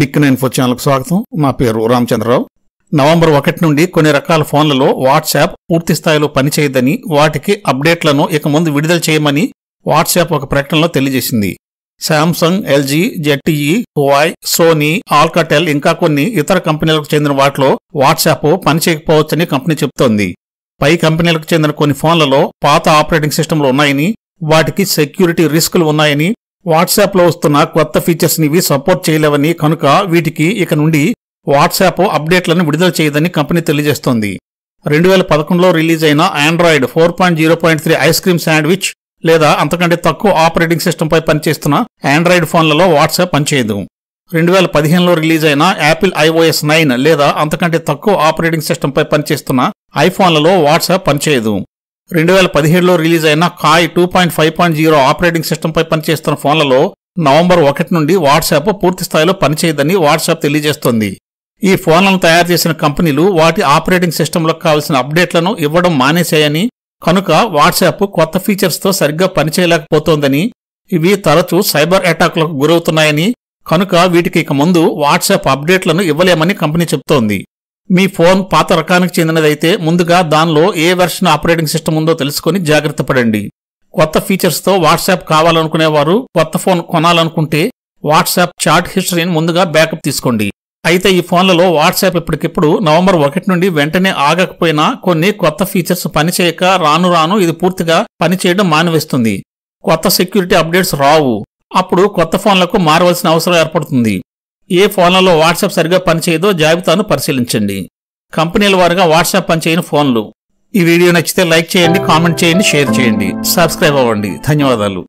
బిక్ info ఛానల్కు స్వాగతం నా పేరు రామచంద్రరావు నవంబర్ ఒకటి నుండి కొన్ని రకాల ఫోన్లలో వాట్సాప్ పూర్తి స్థాయిలో పనిచేయదని వాటికి అప్డేట్లను ఇక ముందు విడుదల చేయమని వాట్సాప్ ఒక ప్రకటనలో తెలియజేసింది Samsung LG ZTE Huawei Sony Alcatel ఇంకా కొన్ని ఇతర కంపెనీలకు చెందిన వాటిలో వాట్సాప్ పనిచేయకపోవచ్చని కంపెనీ చెబుతోంది పై కంపెనీలకు చెందిన కొన్ని ఫోన్లలో పాత ఆపరేటింగ్ సిస్టంలు ఉన్నాయని వాటికి సెక్యూరిటీ రిస్కులు ఉన్నాయని వాట్సాప్లో వస్తున్న కొత్త ఫీచర్స్ని ఇవి సపోర్ట్ చేయలేవని కనుక వీటికి ఇక నుండి వాట్సాప్ అప్డేట్లను విడుదల చేయదని కంపెనీ తెలియజేస్తోంది రెండు వేల పదకొండులో రిలీజ్ అయిన Android four point zero point three ice cream sandwich లేదా అంతకంటే తక్కువ ఆపరేటింగ్ సిస్టంపై పనిచేస్తున్న ఆండ్రాయిడ్ ఫోన్లలో వాట్సాప్ పనిచేయదు రెండు వేల పదిహేనులో రిలీజ్ అయిన యాపిల్ ఐఓఎస్ నైన్ లేదా అంతకంటే తక్కువ ఆపరేటింగ్ సిస్టంపై పనిచేస్తున్న ఐఫోన్లలో వాట్సాప్ పనిచేయదు రెండు వేల పదిహేడులో రిలీజ్ అయిన Kai two point five point zero operating సిస్టంపై పనిచేస్తున్న ఫోన్లలో నవంబర్ ఒకటి నుండి వాట్సాప్ పూర్తి స్థాయిలో పనిచేయదని వాట్సాప్ తెలియజేస్తోంది ఈ ఫోన్లను తయారు చేసిన కంపెనీలు వాటి ఆపరేటింగ్ సిస్టంలకు కావలసిన అప్డేట్లను ఇవ్వడం మానేశాయని కనుక వాట్సాప్ కొత్త ఫీచర్స్తో సరిగ్గా పనిచేయలేకపోతోందని ఇవి తరచూ సైబర్ అటాక్లకు గురవుతున్నాయని కనుక వీటికి ఇక ముందు వాట్సాప్ అప్డేట్లను ఇవ్వలేమని కంపెనీ చెబుతోంది మీ ఫోన్ పాత రకానికి చెందినదైతే ముందుగా దానిలో ఏ వెర్షన్ ఆపరేటింగ్ సిస్టమ్ ఉందో తెలుసుకొని జాగ్రత్త పడండి కొత్త ఫీచర్స్తో వాట్సాప్ కావాలనుకునేవారు కొత్త ఫోన్ కొనాలనుకుంటే వాట్సాప్ చాట్ హిస్టరీని ముందుగా బ్యాకప్ తీసుకోండి అయితే ఈ ఫోన్లలో వాట్సాప్ ఇప్పటికిప్పుడు నవంబర్ ఒకటి నుండి వెంటనే ఆగకపోయినా కొన్ని కొత్త ఫీచర్స్ పనిచేయక రాను రాను ఇది పూర్తిగా పనిచేయడం మానివేస్తుంది కొత్త సెక్యూరిటీ అప్డేట్స్ రావు అప్పుడు కొత్త ఫోన్లకు మారవలసిన అవసరం ఏర్పడుతుంది ఏ ఫోన్లలో వాట్సాప్ సరిగా పనిచేయదో జాబితాను పరిశీలించండి కంపెనీల వారుగా వాట్సాప్ పనిచేయని ఫోన్లు ఈ వీడియో నచ్చితే లైక్ చేయండి కామెంట్ చేయండి షేర్ చేయండి సబ్స్క్రైబ్ అవ్వండి ధన్యవాదాలు